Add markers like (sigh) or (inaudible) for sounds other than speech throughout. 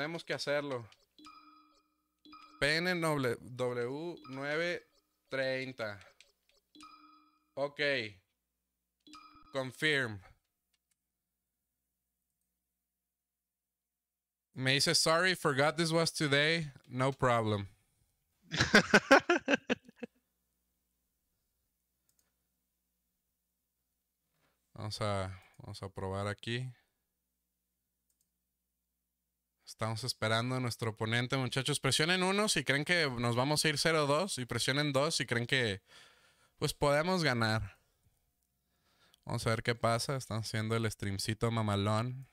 tenemos que hacerlo. PNW930. Ok. Confirm. Me dice, sorry, forgot this was today. No problem. (laughs) vamos a, vamos a probar aquí. Estamos esperando a nuestro oponente, muchachos. Presionen uno si creen que nos vamos a ir 0-2 y presionen dos si creen que pues podemos ganar. Vamos a ver qué pasa. Están haciendo el streamcito mamalón.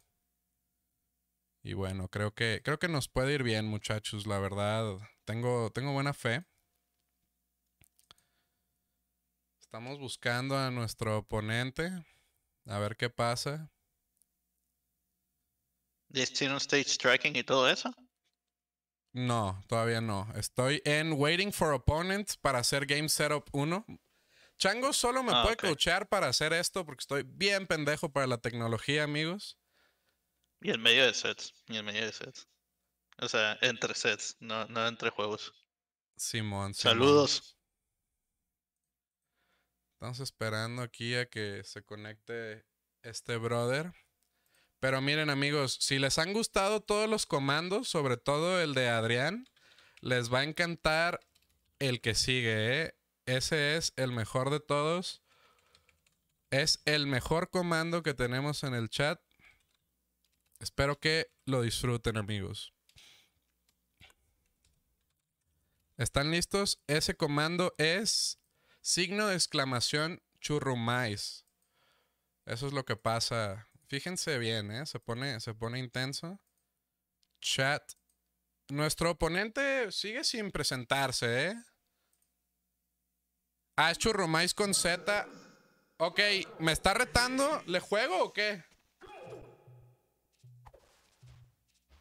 Y bueno, creo que creo que nos puede ir bien, muchachos, la verdad. Tengo tengo buena fe. Estamos buscando a nuestro oponente. A ver qué pasa. ¿Destino Stage Tracking y todo eso? No, todavía no. Estoy en Waiting for Opponents para hacer Game Setup 1. Chango solo me ah, puede okay. para hacer esto porque estoy bien pendejo para la tecnología, amigos. Y en medio de sets, en medio O sea, entre sets, no, no entre juegos. Simón. Saludos. Estamos esperando aquí a que se conecte este brother. Pero miren amigos, si les han gustado todos los comandos, sobre todo el de Adrián, les va a encantar el que sigue. ¿eh? Ese es el mejor de todos. Es el mejor comando que tenemos en el chat. Espero que lo disfruten amigos. ¿Están listos? Ese comando es signo de exclamación churrumais. Eso es lo que pasa Fíjense bien, ¿eh? Se pone, se pone intenso. Chat. Nuestro oponente sigue sin presentarse, ¿eh? Ah, es con Z. Ok, ¿me está retando? ¿Le juego o qué?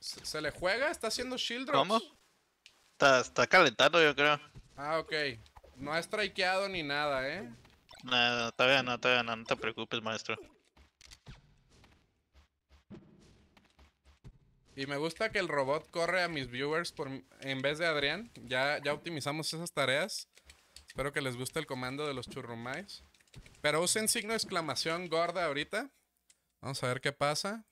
¿Se, le juega? ¿Está haciendo shield ¿Cómo? Está, está, calentando, yo creo. Ah, ok. No ha strikeado ni nada, ¿eh? No, todavía no, todavía no. No te preocupes, maestro. Y me gusta que el robot corre a mis viewers por, en vez de Adrián. Ya, ya optimizamos esas tareas. Espero que les guste el comando de los churrumais. Pero usen signo de exclamación gorda ahorita. Vamos a ver qué pasa.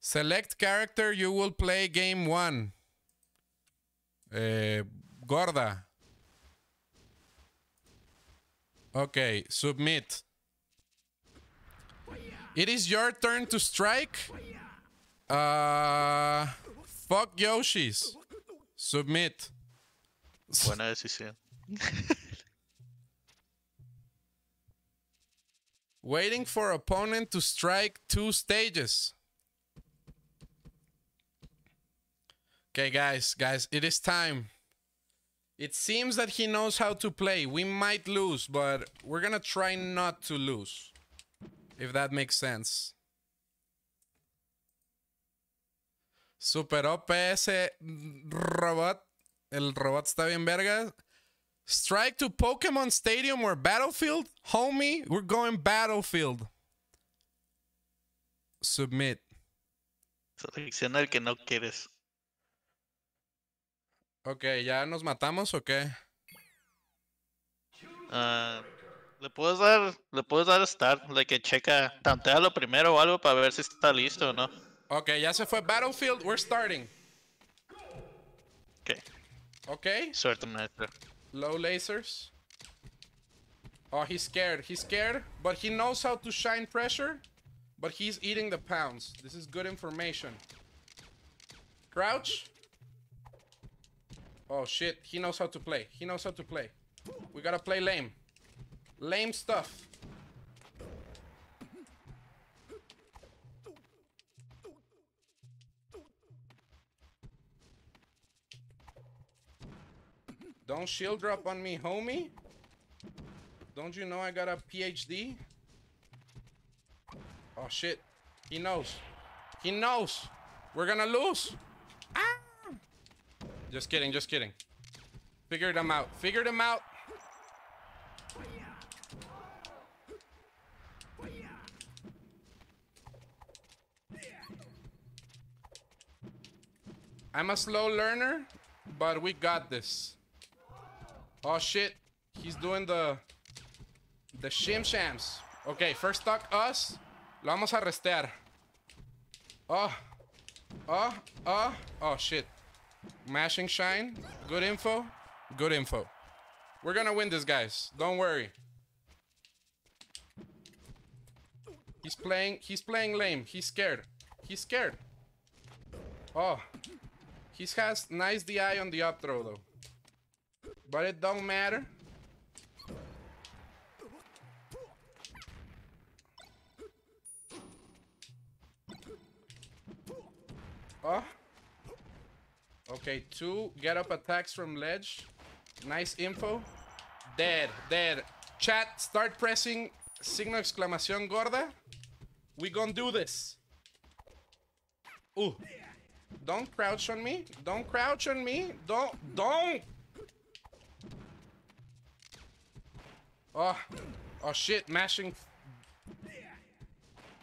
Select character you will play game one. Eh, gorda. Ok, submit. It is your turn to strike. Uh, fuck Yoshi's. Submit. Buena decisión. (laughs) Waiting for opponent to strike two stages. Okay, guys, guys, it is time. It seems that he knows how to play. We might lose, but we're gonna try not to lose. If that makes sense. Superó PS Robot. El robot está bien verga. Strike to Pokémon Stadium or Battlefield. Homie, we're going Battlefield. Submit. Selecciona el que no quieres. Ok, ¿ya nos matamos o qué? Ah, le puedes dar, le puedes dar start, de que checa, lo primero o algo para ver si está listo o no. Ok, ya se fue Battlefield, we're starting. Ok. Ok. Suerte, maestro. Low lasers. Oh, he's scared. He's scared, but he knows how to shine pressure. But he's eating the pounds. This is good information. Crouch. Oh, shit. He knows how to play. He knows how to play. We gotta play lame. Lame stuff. Don't shield drop on me, homie. Don't you know I got a PhD? Oh, shit. He knows. He knows. We're gonna lose. Ah! Just kidding, just kidding. Figured him out. Figured him out. I'm a slow learner, but we got this. Oh shit. He's doing the the shim shams. Okay, first stock us. Lo vamos a restear. Oh. Oh, oh, oh shit. Mashing shine. Good info. Good info. We're gonna win this, guys. Don't worry. He's playing he's playing lame. He's scared. He's scared. Oh. He has nice DI on the up throw though. But it don't matter. Oh. Okay, two get up attacks from ledge. Nice info. Dead, dead. Chat, start pressing signo exclamación gorda. We gonna do this. Ooh. Don't crouch on me. Don't crouch on me. Don't, don't. Oh. Oh shit, mashing.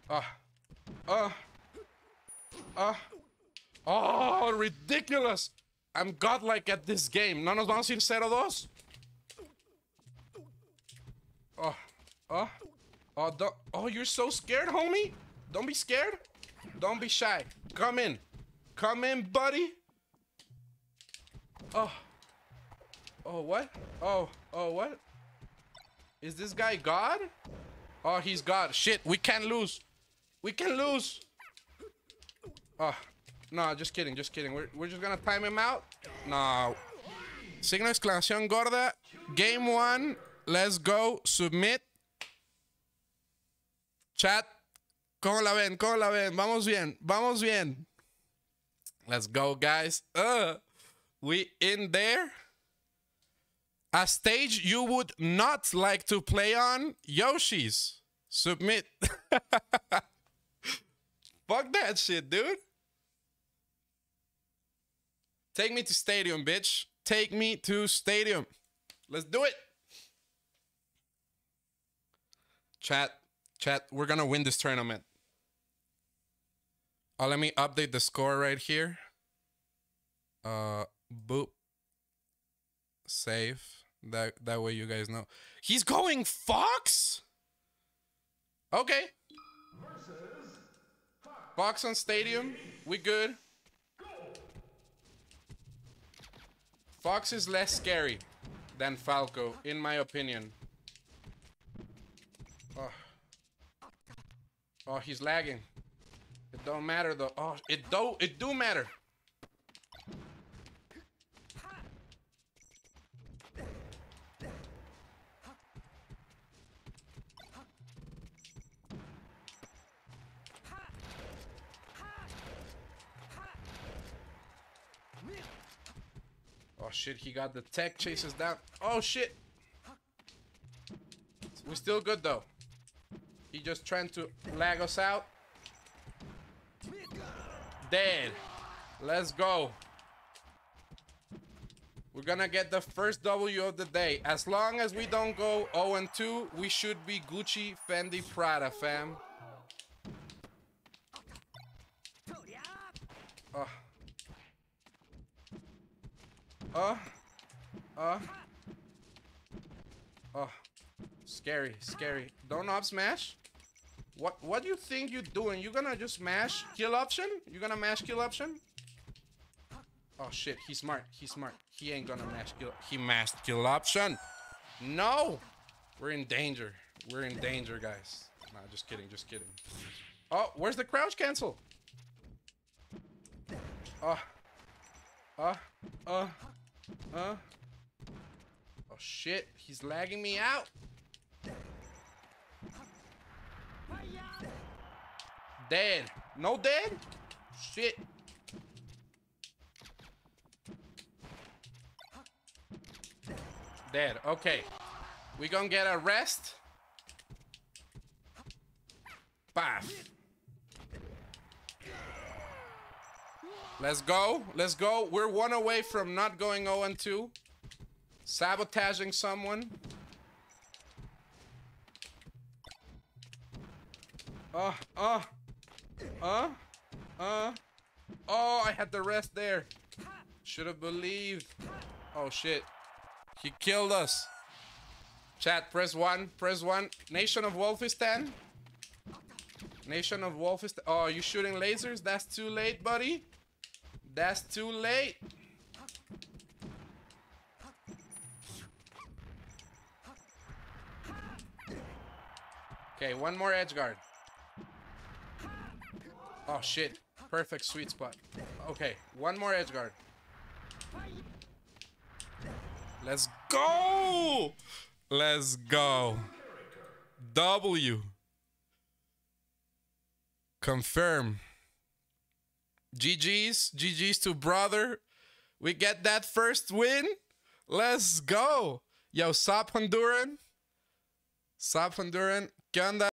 Oh. Oh. Oh. Oh, ridiculous. I'm godlike at this game. No of vamos a ir 0-2. Oh. Oh. Oh, do oh, you're so scared, homie. Don't be scared. Don't be shy. Come in. Come in, buddy. Oh. Oh, what? Oh, oh, what? Is this guy God? Oh, he's God. Shit, we can not lose. We can lose. Oh, no, just kidding, just kidding. We're, we're just gonna time him out. No. Signo exclamación gorda. Game one. Let's go. Submit. Chat. ¿Cómo la ven? ¿Cómo la ven? Vamos bien. Vamos bien. Let's go, guys. Uh, we in there. A stage you would not like to play on? Yoshi's. Submit. (laughs) Fuck that shit, dude. Take me to stadium, bitch. Take me to stadium. Let's do it. Chat, chat, we're going to win this tournament. Oh, let me update the score right here. Uh, boop safe. That that way you guys know. He's going Fox? Okay. Fox on Stadium. We good. Fox is less scary than Falco, in my opinion. Oh, oh he's lagging. It don't matter though. Oh, it do it do matter. Oh shit, he got the tech chases down. Oh shit! We're still good though. He just trying to lag us out. Dead. Let's go. We're gonna get the first W of the day. As long as we don't go 0-2, we should be Gucci, Fendi, Prada, fam. Oh. Uh. Uh. Oh. Scary, scary. Don't up smash? What what do you think you're doing? You gonna just mash kill option? You gonna mash kill option? Oh shit, he's smart, he's smart. He ain't gonna mash kill he mashed kill option. No! We're in danger. We're in danger, guys. Nah, just kidding, just kidding. Oh, where's the crouch cancel? Oh. Uh, uh, uh. Huh? Oh shit, he's lagging me out. Dead. No dead? Shit. Dead. Okay. We gonna get a rest. Baf. Let's go. Let's go. We're one away from not going 0-2. Sabotaging someone. Uh, uh, uh, uh. Oh, I had the rest there. Should have believed. Oh, shit. He killed us. Chat, press one, press one. Nation of Wolfistan. Nation of Wolfistan. Oh, you shooting lasers? That's too late, buddy. That's too late. Okay, one more edge guard. Oh shit. Perfect sweet spot. Okay, one more edge guard. Let's go! Let's go. W. Confirm. GG's, GG's to brother. We get that first win. Let's go. Yo, sup, Honduran. Sup, Honduran. ¿Qué onda?